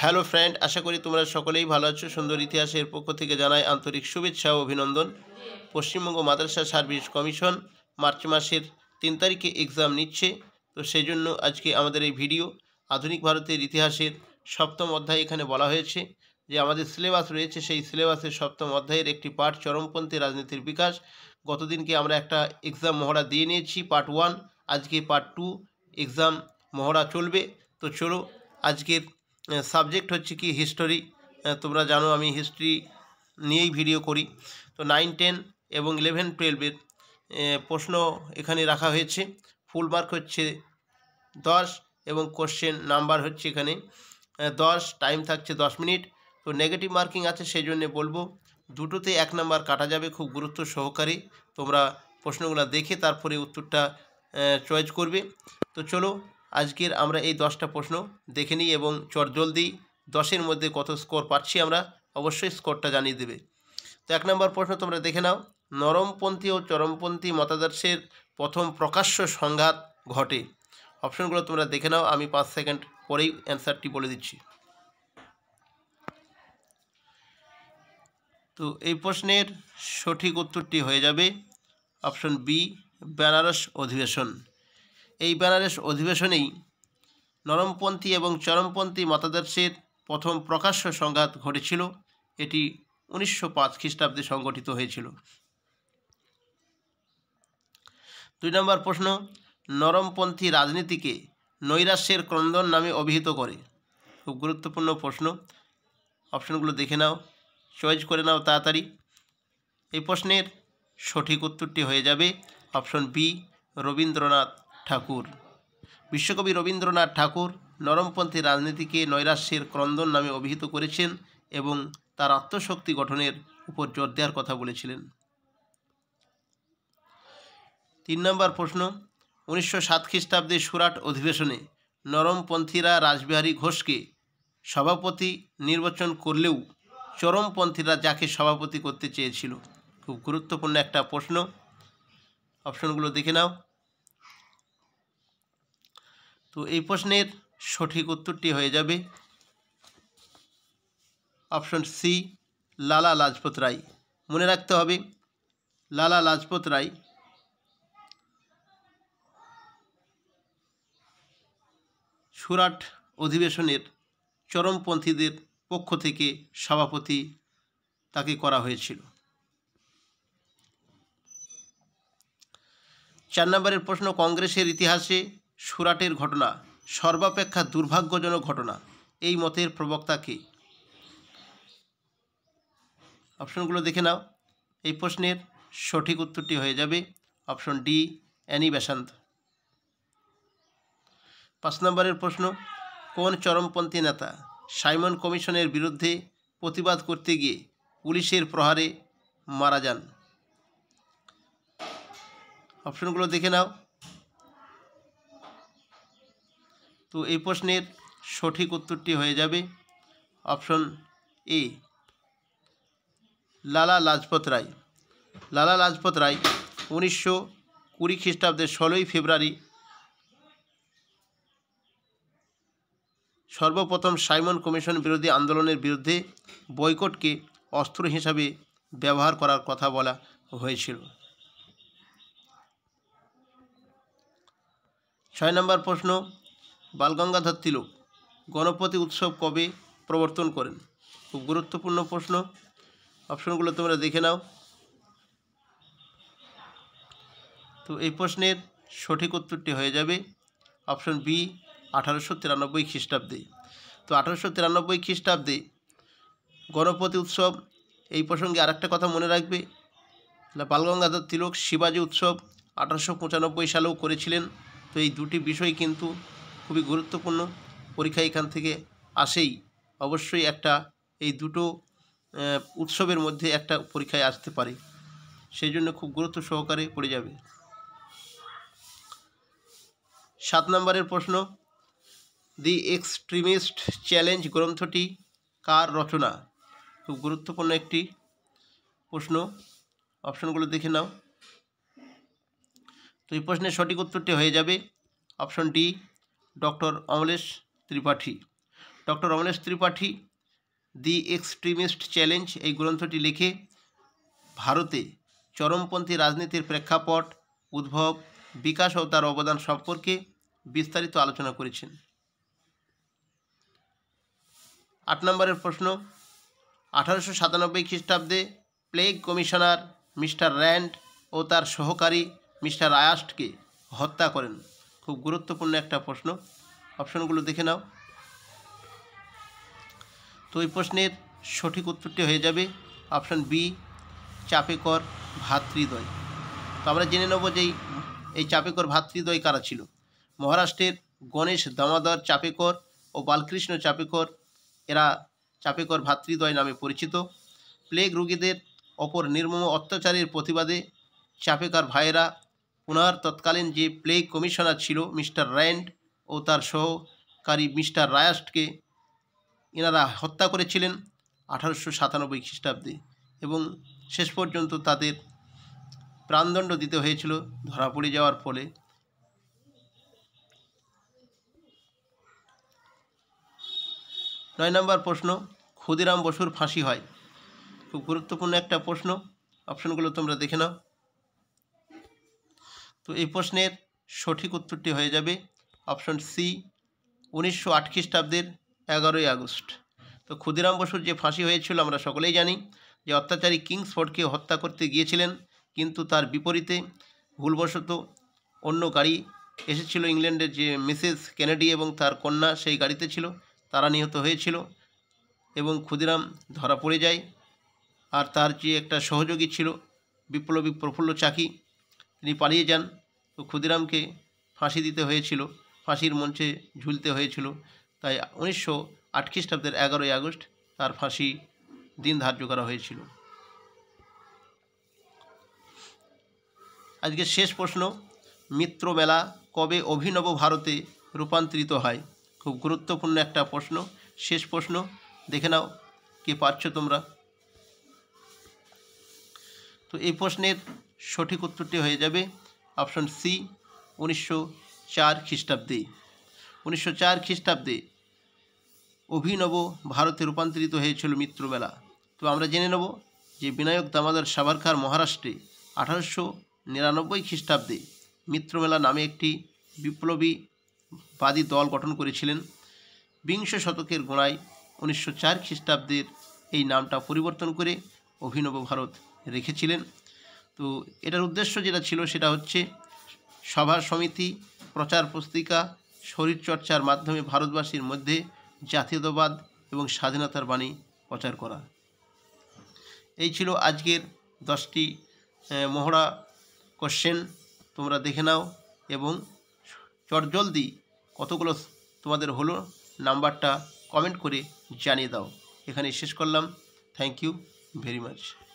hello friend আশা করি তোমরা সকলেই ভালো আছো সুন্দর ইতিহাসের পক্ষ থেকে জানাই আন্তরিক শুভেচ্ছা ও অভিনন্দন পশ্চিমবঙ্গ মাদ্রাসা সার্ভিস কমিশন মার্চ মাসের তিন তারিখে এক্সাম নিচ্ছে তো সেই জন্য আজকে আমাদের এই ভিডিও আধুনিক ভারতের ইতিহাসের সপ্তম অধ্যায় এখানে বলা হয়েছে যে আমাদের সিলেবাস রয়েছে সেই সিলেবাসের সপ্তম অধ্যায়ের একটি পাঠ চরমপন্থী রাজনীতির বিকাশ গতদিনকে আমরা একটা এক্সাম মহড়া দিয়ে নিয়েছি পার্ট ওয়ান আজকে পার্ট টু এক্সাম মহড়া চলবে তো চলো আজকের সাবজেক্ট হচ্ছে কি হিস্টোরি তোমরা জানো আমি হিস্ট্রি নিয়েই ভিডিও করি তো নাইন টেন এবং ইলেভেন টুয়েলভের প্রশ্ন এখানে রাখা হয়েছে ফুল মার্ক হচ্ছে দশ এবং কোশ্চেন নাম্বার হচ্ছে এখানে দশ টাইম থাকছে দশ মিনিট তো নেগেটিভ মার্কিং আছে সেই জন্যে বলবো দুটোতে এক নাম্বার কাটা যাবে খুব গুরুত্ব সহকারে তোমরা প্রশ্নগুলো দেখে তারপরে উত্তরটা চয়েস করবে তো চলো আজকের আমরা এই দশটা প্রশ্ন দেখে নিই এবং জলদি দশের মধ্যে কত স্কোর পাচ্ছি আমরা অবশ্যই স্কোরটা জানিয়ে দেবে তো এক নম্বর প্রশ্ন তোমরা দেখে নাও নরমপন্থী ও চরমপন্থী মতাদর্শের প্রথম প্রকাশ্য সংঘাত ঘটে অপশনগুলো তোমরা দেখে নাও আমি পাঁচ সেকেন্ড পরেই অ্যান্সারটি বলে দিচ্ছি তো এই প্রশ্নের সঠিক উত্তরটি হয়ে যাবে অপশন বি বেনারস অধিবেশন এই বেনারস অধিবেশনেই নরমপন্থী এবং চরমপন্থী মতাদর্শের প্রথম প্রকাশ্য সংঘাত ঘটেছিল এটি উনিশশো পাঁচ খ্রিস্টাব্দে সংগঠিত হয়েছিল দুই নম্বর প্রশ্ন নরমপন্থী রাজনীতিকে নৈরাশ্যের ক্রন্দন নামে অভিহিত করে খুব গুরুত্বপূর্ণ প্রশ্ন অপশনগুলো দেখে নাও চয়েস করে নাও তাড়াতাড়ি এই প্রশ্নের সঠিক উত্তরটি হয়ে যাবে অপশন বি রবীন্দ্রনাথ ঠাকুর বিশ্বকবি রবীন্দ্রনাথ ঠাকুর নরমপন্থী রাজনীতিকে নৈরাশ্যের ক্রন্দন নামে অভিহিত করেছেন এবং তার আত্মশক্তি গঠনের উপর জোর দেওয়ার কথা বলেছিলেন তিন নম্বর প্রশ্ন উনিশশো সাত খ্রিস্টাব্দে সুরাট অধিবেশনে নরমপন্থীরা রাসবিহারী ঘোষকে সভাপতি নির্বাচন করলেও চরমপন্থীরা যাকে সভাপতি করতে চেয়েছিল খুব গুরুত্বপূর্ণ একটা প্রশ্ন অপশনগুলো দেখে নাও তো এই প্রশ্নের সঠিক উত্তরটি হয়ে যাবে অপশন সি লালা লাজপত রায় মনে রাখতে হবে লালা লাজপত রায় সুরাট অধিবেশনের চরমপন্থীদের পক্ষ থেকে সভাপতি তাকে করা হয়েছিল চার নম্বরের প্রশ্ন কংগ্রেসের ইতিহাসে সুরাটের ঘটনা সর্বাপেক্ষা দুর্ভাগ্যজনক ঘটনা এই মতের প্রবক্তা কে অপশনগুলো দেখে নাও এই প্রশ্নের সঠিক উত্তরটি হয়ে যাবে অপশন ডি অ্যানি বেশান্ত পাঁচ নম্বরের প্রশ্ন কোন চরমপন্থী নেতা সাইমন কমিশনের বিরুদ্ধে প্রতিবাদ করতে গিয়ে পুলিশের প্রহারে মারা যান অপশনগুলো দেখে নাও তো এই প্রশ্নের সঠিক উত্তরটি হয়ে যাবে অপশন এ লালা লাজপত রায় লালা লাজপত রায় উনিশশো কুড়ি খ্রিস্টাব্দে ষোলোই ফেব্রুয়ারি সর্বপ্রথম সাইমন কমিশন বিরোধী আন্দোলনের বিরুদ্ধে বয়কটকে অস্ত্র হিসাবে ব্যবহার করার কথা বলা হয়েছিল ছয় নম্বর প্রশ্ন বালগঙ্গাধর তিলক গণপতি উৎসব কবে প্রবর্তন করেন খুব গুরুত্বপূর্ণ প্রশ্ন অপশনগুলো তোমরা দেখে নাও তো এই প্রশ্নের সঠিক উত্তরটি হয়ে যাবে অপশন বি আঠারোশো তিরানব্বই খ্রিস্টাব্দে তো আঠারোশো তিরানব্বই খ্রিস্টাব্দে গণপতি উৎসব এই প্রসঙ্গে আরেকটা কথা মনে রাখবে বালগঙ্গাধর তিলক শিবাজী উৎসব আঠারোশো পঁচানব্বই সালেও করেছিলেন তো এই দুটি বিষয় কিন্তু খুবই গুরুত্বপূর্ণ পরীক্ষা এখান থেকে আসেই অবশ্যই একটা এই দুটো উৎসবের মধ্যে একটা পরীক্ষায় আসতে পারে সেই জন্য খুব গুরুত্ব সহকারে পড়ে যাবে সাত নম্বরের প্রশ্ন দি এক্সট্রিমিস্ট চ্যালেঞ্জ গ্রন্থটি কার রচনা খুব গুরুত্বপূর্ণ একটি প্রশ্ন অপশনগুলো দেখে নাও তো এই প্রশ্নের সঠিক উত্তরটি হয়ে যাবে option D doctor Amalesh Tripathi doctor Amalesh Tripathi the extremist challenge এই গ্রন্থটি লিখে ভারতে চরমপন্থী রাজনীতির প্রেক্ষাপট উদ্ভব বিকাশ ও তার অবদান সম্পর্কে বিস্তারিত আলোচনা করেছেন আট নম্বরের প্রশ্ন আঠারোশো সাতানব্বই খ্রিস্টাব্দে প্লেগ কমিশনার মিস্টার র্যান্ড ও তার সহকারী মিস্টার আয়াস্টকে হত্যা করেন খুব গুরুত্বপূর্ণ একটা প্রশ্ন অপশনগুলো দেখে নাও তো ওই প্রশ্নের সঠিক উত্তরটি হয়ে যাবে অপশান বি চাপেকর ভাতৃদ্বয় তো আমরা জেনে নেব যে এই চাপেকর ভাতৃদ্বয় কারা ছিল মহারাষ্ট্রের গণেশ দামাদর চাপেকর ও বালকৃষ্ণ চাপেকর এরা চাপেকর ভাতৃদ্বয় নামে পরিচিত প্লেগ রুগীদের অপর নির্মম অত্যাচারের প্রতিবাদে চাপেকার ভাইয়েরা ওনার তৎকালীন যে প্লে কমিশনার ছিল মিস্টার র্যান্ড ও তার সহকারী মিস্টার রায়াস্টকে এনারা হত্যা করেছিলেন আঠারোশো সাতানব্বই খ্রিস্টাব্দে এবং শেষ পর্যন্ত তাদের প্রাণদণ্ড দিতে হয়েছিল ধরা পড়ে যাওয়ার ফলে নয় নম্বর প্রশ্ন ক্ষুদিরাম বসুর ফাঁসি হয় খুব গুরুত্বপূর্ণ একটা প্রশ্ন অপশনগুলো তোমরা দেখে নাও তো এই প্রশ্নের সঠিক উত্তরটি হয়ে যাবে অপশন সি উনিশশো আট খ্রিস্টাব্দের এগারোই আগস্ট তো ক্ষুদিরাম বসুর যে ফাঁসি হয়েছিল আমরা সকলেই জানি যে অত্যাচারী কিংসফোর্ডকে হত্যা করতে গিয়েছিলেন কিন্তু তার বিপরীতে ভুলবশত অন্য গাড়ি এসেছিল ইংল্যান্ডের যে মিসেস কেনেডি এবং তার কন্যা সেই গাড়িতে ছিল তারা নিহত হয়েছিল এবং ক্ষুদিরাম ধরা পড়ে যায় আর তার যে একটা সহযোগী ছিল বিপ্লবী প্রফুল্ল চাকি তিনি পালিয়ে যান তো ক্ষুদিরামকে ফাঁসি দিতে হয়েছিল ফাঁসির মঞ্চে ঝুলতে হয়েছিল তাই উনিশশো আট খ্রিস্টাব্দের এগারোই আগস্ট তার ফাঁসি দিন ধার্য করা হয়েছিল আজকে শেষ প্রশ্ন মিত্র মেলা কবে অভিনব ভারতে রূপান্তরিত হয় খুব গুরুত্বপূর্ণ একটা প্রশ্ন শেষ প্রশ্ন দেখে নাও কে পাচ্ছ তোমরা তো এই প্রশ্নের সঠিক উত্তরটি হয়ে যাবে অপশন সি উনিশশো চার খ্রিস্টাব্দে উনিশশো চার খ্রিস্টাব্দে অভিনব ভারতে রূপান্তরিত হয়েছিল মিত্রমেলা তো আমরা জেনে নেব যে বিনায়ক দামাদার সাভারকার মহারাষ্ট্রে আঠারোশো নিরানব্বই খ্রিস্টাব্দে মিত্রমেলা নামে একটি বিপ্লবী বাদী দল গঠন করেছিলেন বিংশ শতকের গোড়ায় উনিশশো চার খ্রিস্টাব্দের এই নামটা পরিবর্তন করে অভিনব ভারত রেখেছিলেন তো এটার উদ্দেশ্য যেটা ছিল সেটা হচ্ছে সভা সমিতি প্রচার পুস্তিকা শরীরচর্চার মাধ্যমে ভারতবাসীর মধ্যে জাতীয়তাবাদ এবং স্বাধীনতার বাণী প্রচার করা এই ছিল আজকের দশটি মহড়া কোশ্চেন তোমরা দেখে নাও এবং চটজলদি কতগুলো তোমাদের হলো নাম্বারটা কমেন্ট করে জানিয়ে দাও এখানে শেষ করলাম থ্যাংক ইউ ভেরি মাচ